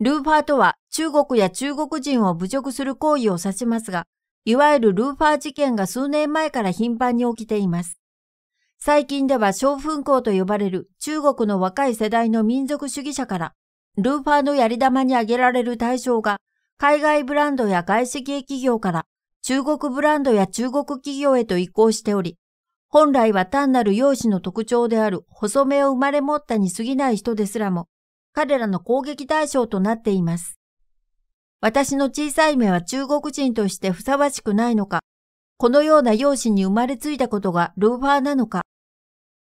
ルーファーとは中国や中国人を侮辱する行為を指しますが、いわゆるルーファー事件が数年前から頻繁に起きています。最近では小粉港と呼ばれる中国の若い世代の民族主義者から、ルーファーのやり玉に挙げられる対象が、海外ブランドや外資系企業から中国ブランドや中国企業へと移行しており、本来は単なる容姿の特徴である細目を生まれ持ったに過ぎない人ですらも、彼らの攻撃対象となっています。私の小さい目は中国人としてふさわしくないのか、このような容姿に生まれついたことがルーファーなのか、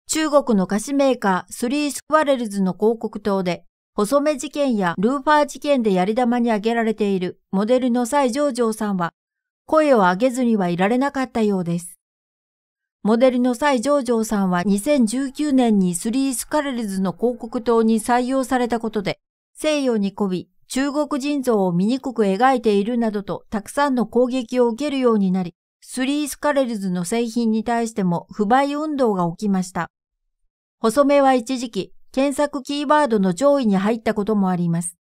中国の菓子メーカースリースクワレルズの広告塔で、細目事件やルーファー事件でやり玉に挙げられているモデルの西上場さんは、声を上げずにはいられなかったようです。モデルの西上場さんは2019年にスリースカレルズの広告塔に採用されたことで、西洋に媚び、中国人像を醜く描いているなどとたくさんの攻撃を受けるようになり、スリースカレルズの製品に対しても不買運動が起きました。細目は一時期、検索キーワードの上位に入ったこともあります。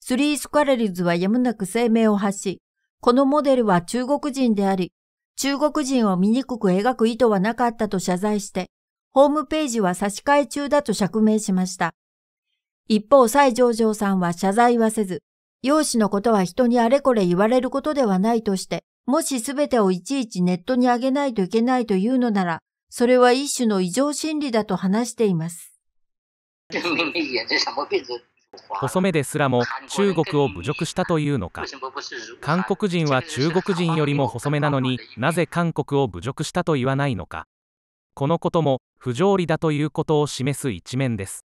スリースカレルズはやむなく声明を発し、このモデルは中国人であり、中国人を醜く描く意図はなかったと謝罪して、ホームページは差し替え中だと釈明しました。一方、西上上さんは謝罪はせず、容姿のことは人にあれこれ言われることではないとして、もしすべてをいちいちネットに上げないといけないというのなら、それは一種の異常心理だと話しています。細目ですらも中国を侮辱したというのか韓国人は中国人よりも細めなのになぜ韓国を侮辱したと言わないのかこのことも不条理だということを示す一面です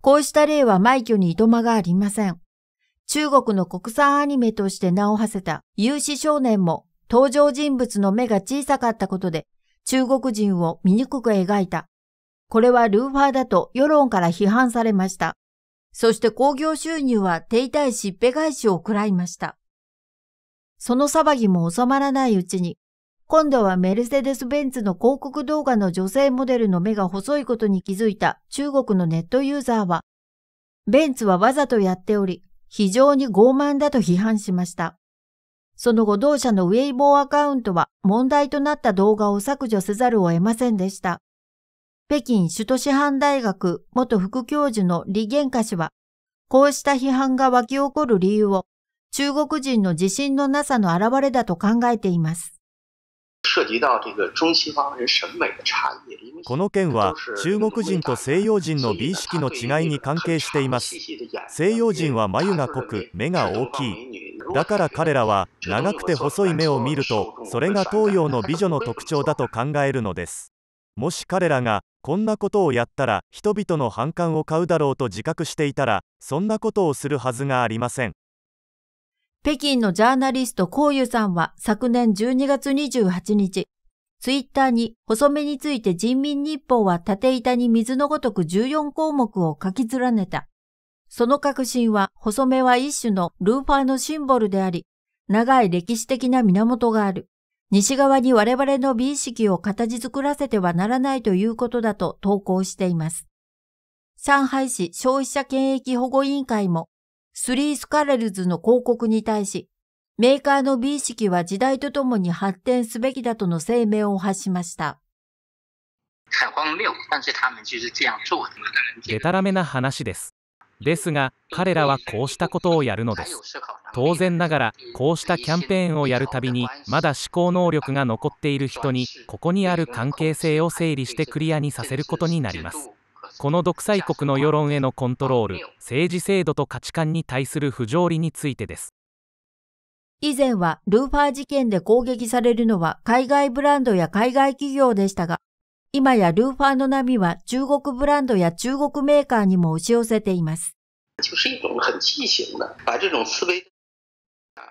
こうした例は枚挙にいとまがありません中国の国産アニメとして名を馳せた有志少年も登場人物の目が小さかったことで中国人を醜く描いたこれはルーファーだと世論から批判されました。そして工業収入は手痛いしっぺ返しを食らいました。その騒ぎも収まらないうちに、今度はメルセデス・ベンツの広告動画の女性モデルの目が細いことに気づいた中国のネットユーザーは、ベンツはわざとやっており、非常に傲慢だと批判しました。その後同社のウェイボーアカウントは問題となった動画を削除せざるを得ませんでした。北京首都師範大学元副教授の李玄華氏は、こうした批判が湧き起こる理由を中国人の自信のなさの表れだと考えています。この件は中国人と西洋人の美意識の違いに関係しています西洋人は眉が濃く目が大きいだから彼らは長くて細い目を見るとそれが東洋の美女の特徴だと考えるのですもし彼らがこんなことをやったら人々の反感を買うだろうと自覚していたらそんなことをするはずがありません北京のジャーナリストコウユさんは昨年12月28日ツイッターに細めについて人民日報は縦板に水のごとく14項目を書き連ねた。その核心は細めは一種のルーファーのシンボルであり、長い歴史的な源がある。西側に我々の美意識を形作らせてはならないということだと投稿しています。上海市消費者権益保護委員会も、スリースカレルズの広告に対し、メーカーの美意識は時代とともに発展すべきだとの声明を発しました。でたらめな話です。ですが彼らはこうしたことをやるのです当然ながらこうしたキャンペーンをやるたびにまだ思考能力が残っている人にここにある関係性を整理してクリアにさせることになりますこの独裁国の世論へのコントロール政治制度と価値観に対する不条理についてです以前はルーファー事件で攻撃されるのは海外ブランドや海外企業でしたが、今やルーファーの波は中国ブランドや中国メーカーにも押し寄せています。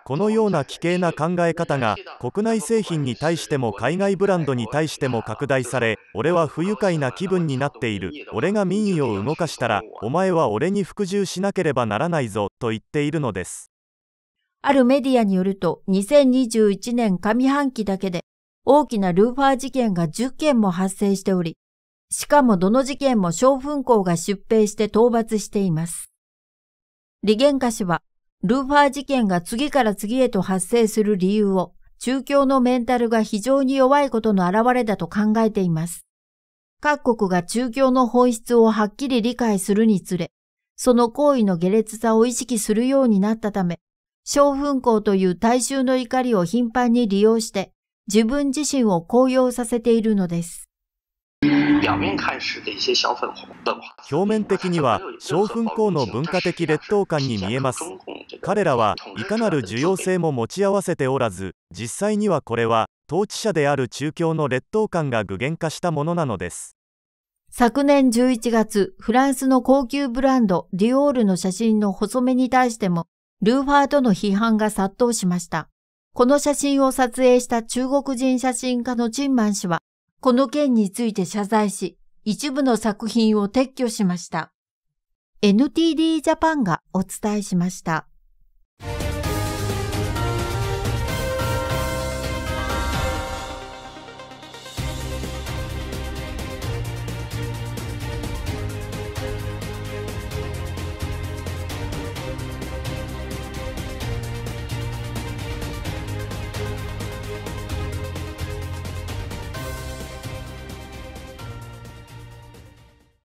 このような危険な考え方が国内製品に対しても海外ブランドに対しても拡大され俺は不愉快な気分になっている俺が民意を動かしたらお前は俺に服従しなければならないぞと言っているのですあるメディアによると2021年上半期だけで大きなルーファー事件が10件も発生しており、しかもどの事件も小粉校が出兵して討伐しています。李元家氏は、ルーファー事件が次から次へと発生する理由を、中共のメンタルが非常に弱いことの表れだと考えています。各国が中共の本質をはっきり理解するにつれ、その行為の下劣さを意識するようになったため、小粉校という大衆の怒りを頻繁に利用して、自分自身を高揚させているのです。表面的には小粉港の文化的劣等感に見えます彼らはいかなる需要性も持ち合わせておらず実際にはこれは統治者である中共の劣等感が具現化したものなのです昨年11月フランスの高級ブランドディオールの写真の細めに対してもルーファーとの批判が殺到しましたこの写真を撮影した中国人写真家のチンマン氏は、この件について謝罪し、一部の作品を撤去しました。NTD ジャパンがお伝えしました。